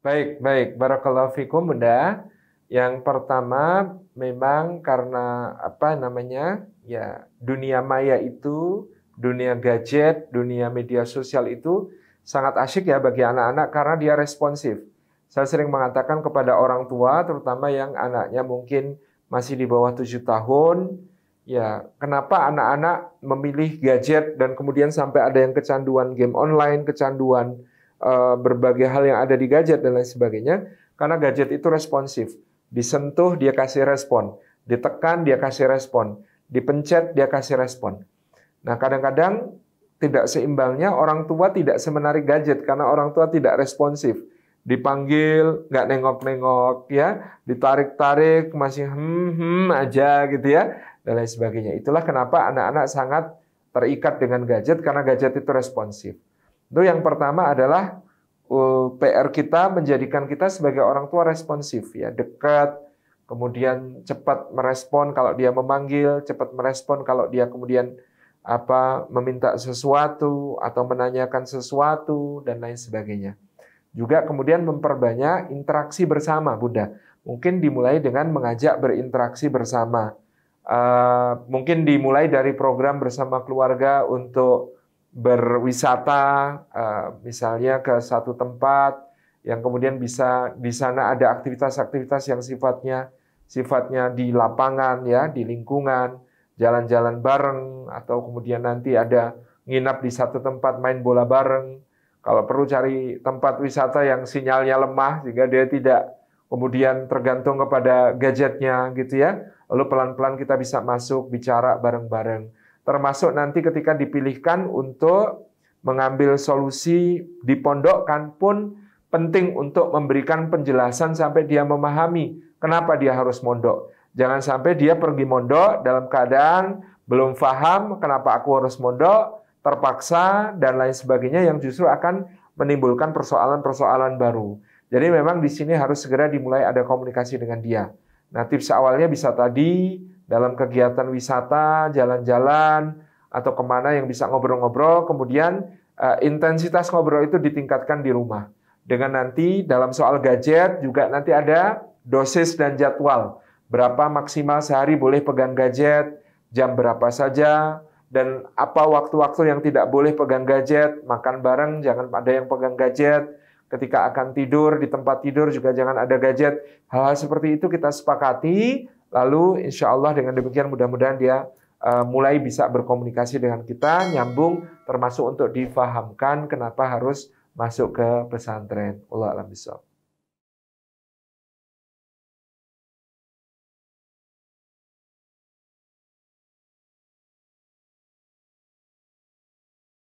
Baik, baik. Barakallahu fikum, Bunda. Yang pertama memang karena apa namanya? Ya, dunia maya itu, dunia gadget, dunia media sosial itu sangat asyik ya bagi anak-anak karena dia responsif. Saya sering mengatakan kepada orang tua terutama yang anaknya mungkin masih di bawah 7 tahun, ya, kenapa anak-anak memilih gadget dan kemudian sampai ada yang kecanduan game online, kecanduan Eh, berbagai hal yang ada di gadget dan lain sebagainya karena gadget itu responsif disentuh dia kasih respon ditekan dia kasih respon dipencet dia kasih respon nah kadang-kadang tidak seimbangnya orang tua tidak semenarik gadget karena orang tua tidak responsif dipanggil nggak nengok-nengok ya ditarik-tarik masih hmm hmm aja gitu ya dan lain sebagainya itulah kenapa anak-anak sangat terikat dengan gadget karena gadget itu responsif itu yang pertama adalah uh, PR kita menjadikan kita sebagai orang tua responsif ya, dekat, kemudian cepat merespon kalau dia memanggil, cepat merespon kalau dia kemudian apa meminta sesuatu atau menanyakan sesuatu dan lain sebagainya. Juga kemudian memperbanyak interaksi bersama Bunda. Mungkin dimulai dengan mengajak berinteraksi bersama. Uh, mungkin dimulai dari program bersama keluarga untuk berwisata eh, misalnya ke satu tempat yang kemudian bisa di sana ada aktivitas-aktivitas yang sifatnya sifatnya di lapangan ya, di lingkungan, jalan-jalan bareng atau kemudian nanti ada nginap di satu tempat main bola bareng. Kalau perlu cari tempat wisata yang sinyalnya lemah sehingga dia tidak kemudian tergantung kepada gadgetnya gitu ya. Lalu pelan-pelan kita bisa masuk bicara bareng-bareng termasuk nanti ketika dipilihkan untuk mengambil solusi di kan pun penting untuk memberikan penjelasan sampai dia memahami kenapa dia harus mondok. Jangan sampai dia pergi mondok dalam keadaan belum paham kenapa aku harus mondok, terpaksa dan lain sebagainya yang justru akan menimbulkan persoalan-persoalan baru. Jadi memang di sini harus segera dimulai ada komunikasi dengan dia. Nah, tips awalnya bisa tadi dalam kegiatan wisata, jalan-jalan, atau kemana yang bisa ngobrol-ngobrol. Kemudian eh, intensitas ngobrol itu ditingkatkan di rumah. Dengan nanti dalam soal gadget juga nanti ada dosis dan jadwal. Berapa maksimal sehari boleh pegang gadget, jam berapa saja, dan apa waktu-waktu yang tidak boleh pegang gadget, makan bareng jangan ada yang pegang gadget, ketika akan tidur di tempat tidur juga jangan ada gadget. Hal-hal seperti itu kita sepakati Lalu insya Allah dengan demikian mudah-mudahan dia uh, mulai bisa berkomunikasi dengan kita, nyambung, termasuk untuk difahamkan kenapa harus masuk ke pesantren. Allah alam